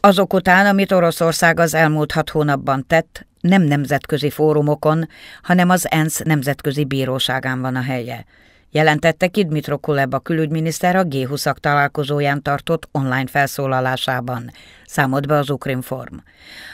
Azok után, amit Oroszország az elmúlt hat hónapban tett, nem nemzetközi fórumokon, hanem az ENSZ nemzetközi bíróságán van a helye. Jelentette ki Dmitro Kuleba külügyminiszter a G20-ak találkozóján tartott online felszólalásában. Számolt be az Ukrinform.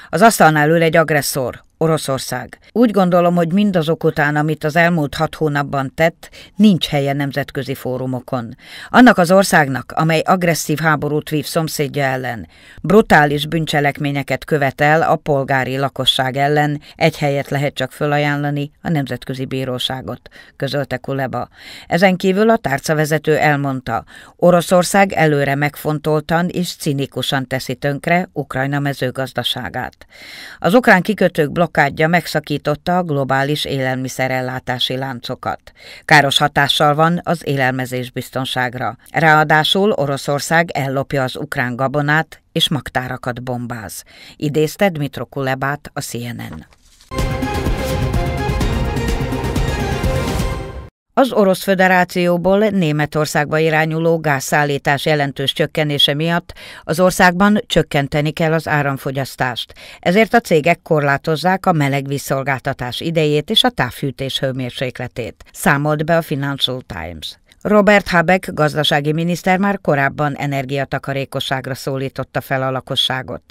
Az asztalnál ül egy agresszor, Oroszország. Úgy gondolom, hogy mindazok után, amit az elmúlt hat hónapban tett, nincs helye nemzetközi fórumokon. Annak az országnak, amely agresszív háborút vív szomszédja ellen, brutális bűncselekményeket követel a polgári lakosság ellen, egy helyet lehet csak fölajánlani a Nemzetközi Bíróságot, közölte Kuleba. Ezen kívül a tárcavezető elmondta, Oroszország előre megfontoltan és cinikusan teszi tönkre Ukrajna mezőgazdaságát. Az ukrán kikötők blokk blokkádja megszakította a globális élelmiszerellátási láncokat. Káros hatással van az élelmezés biztonságra. Ráadásul Oroszország ellopja az ukrán gabonát és magtárakat bombáz, idézte Dmitro Kulebát a CNN. Az Orosz Föderációból Németországba irányuló gázszállítás jelentős csökkenése miatt az országban csökkenteni kell az áramfogyasztást, ezért a cégek korlátozzák a meleg vízszolgáltatás idejét és a távfűtés hőmérsékletét, számolt be a Financial Times. Robert Habeck gazdasági miniszter már korábban energiatakarékosságra szólította fel a lakosságot.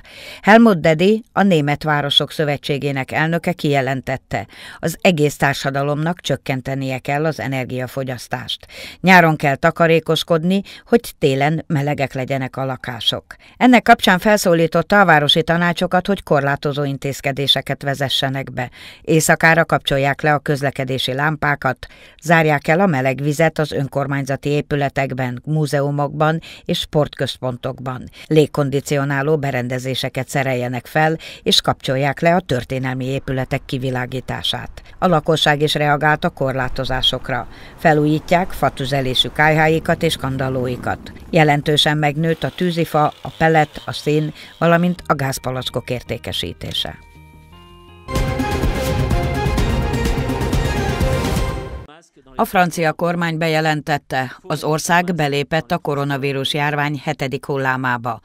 Helmut Dedi, a Német Városok Szövetségének elnöke kijelentette, az egész társadalomnak csökkentenie kell az energiafogyasztást. Nyáron kell takarékoskodni, hogy télen melegek legyenek a lakások. Ennek kapcsán felszólította a városi tanácsokat, hogy korlátozó intézkedéseket vezessenek be. Éjszakára kapcsolják le a közlekedési lámpákat, zárják el a meleg vizet az önkormányzatok önkormányzati épületekben, múzeumokban és sportközpontokban. Légkondicionáló berendezéseket szereljenek fel, és kapcsolják le a történelmi épületek kivilágítását. A lakosság is reagált a korlátozásokra. Felújítják fatüzelésű kájháikat és kandalóikat. Jelentősen megnőtt a tűzifa, a pelet, a szín, valamint a gázpalackok értékesítése. A francia kormány bejelentette, az ország belépett a koronavírus járvány hetedik hullámába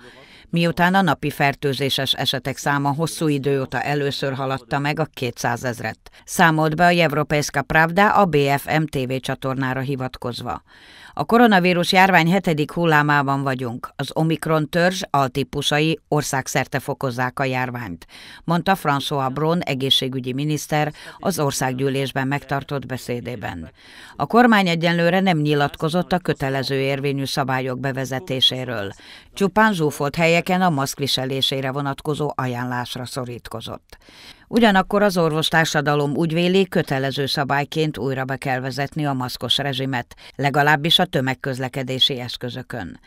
miután a napi fertőzéses esetek száma hosszú idő óta először haladta meg a 200 ezret. Számolt be a Evropejska Pravda a BFM TV csatornára hivatkozva. A koronavírus járvány hetedik hullámában vagyunk. Az Omikron törzs altípusai országszerte fokozzák a járványt, mondta François Bron egészségügyi miniszter az országgyűlésben megtartott beszédében. A kormány egyenlőre nem nyilatkozott a kötelező érvényű szabályok bevezetéséről. Csupán zsúfolt helye munkahelyeken a maszkviselésére vonatkozó ajánlásra szorítkozott. Ugyanakkor az orvostársadalom úgy véli, kötelező szabályként újra be kell vezetni a maszkos rezsimet, legalábbis a tömegközlekedési eszközökön.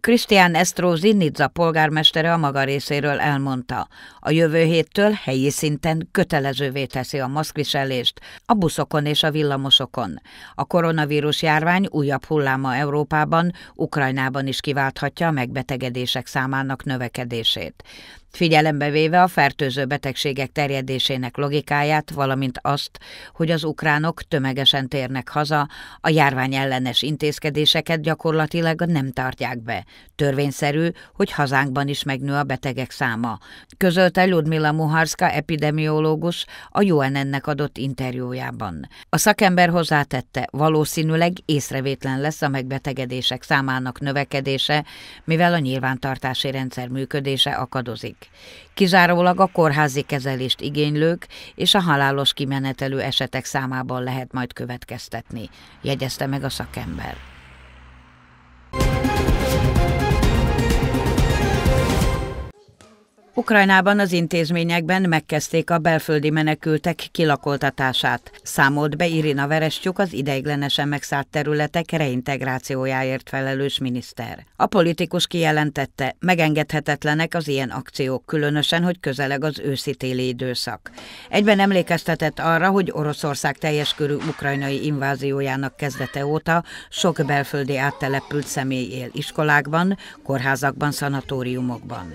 Krisztián Esztró Zinnidza polgármestere a maga részéről elmondta, a jövő héttől helyi szinten kötelezővé teszi a maszkviselést a buszokon és a villamosokon. A koronavírus járvány újabb hulláma Európában, Ukrajnában is kiválthatja a megbetegedések számának növekedését figyelembe véve a fertőző betegségek terjedésének logikáját, valamint azt, hogy az ukránok tömegesen térnek haza, a járvány ellenes intézkedéseket gyakorlatilag nem tartják be. Törvényszerű, hogy hazánkban is megnő a betegek száma, közölte Ludmila Muharska epidemiológus a UNN-nek adott interjújában. A szakember hozzátette, valószínűleg észrevétlen lesz a megbetegedések számának növekedése, mivel a nyilvántartási rendszer működése akadozik. Kizárólag a kórházi kezelést igénylők és a halálos kimenetelő esetek számában lehet majd következtetni, jegyezte meg a szakember. Ukrajnában az intézményekben megkezdték a belföldi menekültek kilakoltatását, számolt be Irina Verestjuk az ideiglenesen megszállt területek reintegrációjáért felelős miniszter. A politikus kijelentette, megengedhetetlenek az ilyen akciók, különösen, hogy közeleg az őszi-téli időszak. Egyben emlékeztetett arra, hogy Oroszország teljes körű ukrajnai inváziójának kezdete óta sok belföldi áttelepült személy él iskolákban, kórházakban, szanatóriumokban.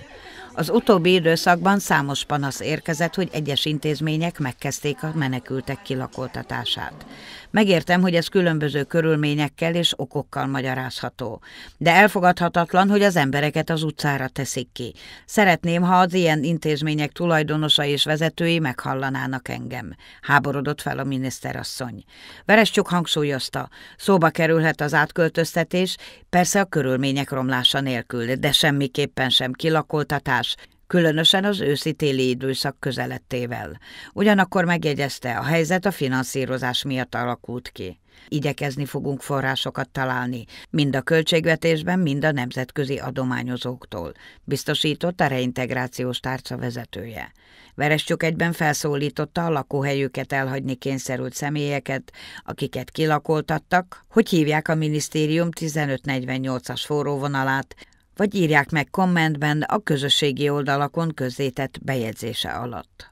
Az utóbbi időszakban számos panasz érkezett, hogy egyes intézmények megkezdték a menekültek kilakoltatását. Megértem, hogy ez különböző körülményekkel és okokkal magyarázható, de elfogadhatatlan, hogy az embereket az utcára teszik ki. Szeretném, ha az ilyen intézmények tulajdonosai és vezetői meghallanának engem. Háborodott fel a miniszterasszony. Verescsuk hangsúlyozta, szóba kerülhet az átköltöztetés, persze a körülmények romlása nélkül, de semmiképpen sem kilakoltatás, változás, különösen az őszi-téli időszak közelettével. Ugyanakkor megjegyezte, a helyzet a finanszírozás miatt alakult ki. Igyekezni fogunk forrásokat találni, mind a költségvetésben, mind a nemzetközi adományozóktól, biztosította reintegrációs tárca vezetője. Verestjuk egyben felszólította a lakóhelyüket elhagyni kényszerült személyeket, akiket kilakoltattak, hogy hívják a minisztérium 1548-as forróvonalát, vagy írják meg kommentben a közösségi oldalakon közzétett bejegyzése alatt.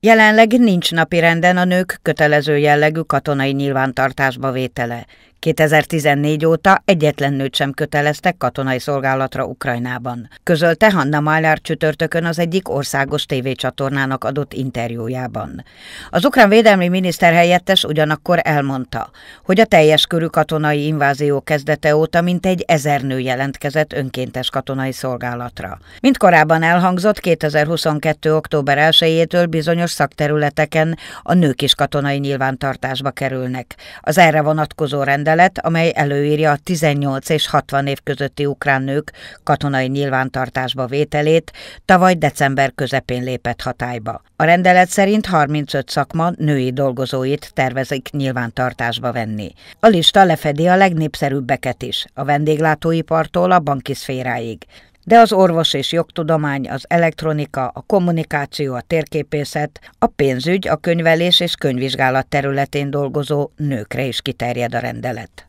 Jelenleg nincs napirenden a nők kötelező jellegű katonai nyilvántartásba vétele. 2014 óta egyetlen nőt sem köteleztek katonai szolgálatra Ukrajnában, közölte Hanna Mahlár csütörtökön az egyik országos tévécsatornának adott interjújában. Az ukrán védelmi miniszter helyettes ugyanakkor elmondta, hogy a teljes körű katonai invázió kezdete óta mintegy ezer nő jelentkezett önkéntes katonai szolgálatra. Mint korábban elhangzott, 2022. október 1-től bizonyos szakterületeken a nők is katonai nyilvántartásba kerülnek. Az erre vonatkozó rendelkezések rendelet, amely előírja a 18 és 60 év közötti ukrán nők katonai nyilvántartásba vételét, tavaly december közepén lépett hatályba. A rendelet szerint 35 szakma női dolgozóit tervezik nyilvántartásba venni. A lista lefedi a legnépszerűbbeket is, a vendéglátóipartól a banki szféráig de az orvos és jogtudomány, az elektronika, a kommunikáció, a térképészet, a pénzügy, a könyvelés és könyvvizsgálat területén dolgozó nőkre is kiterjed a rendelet.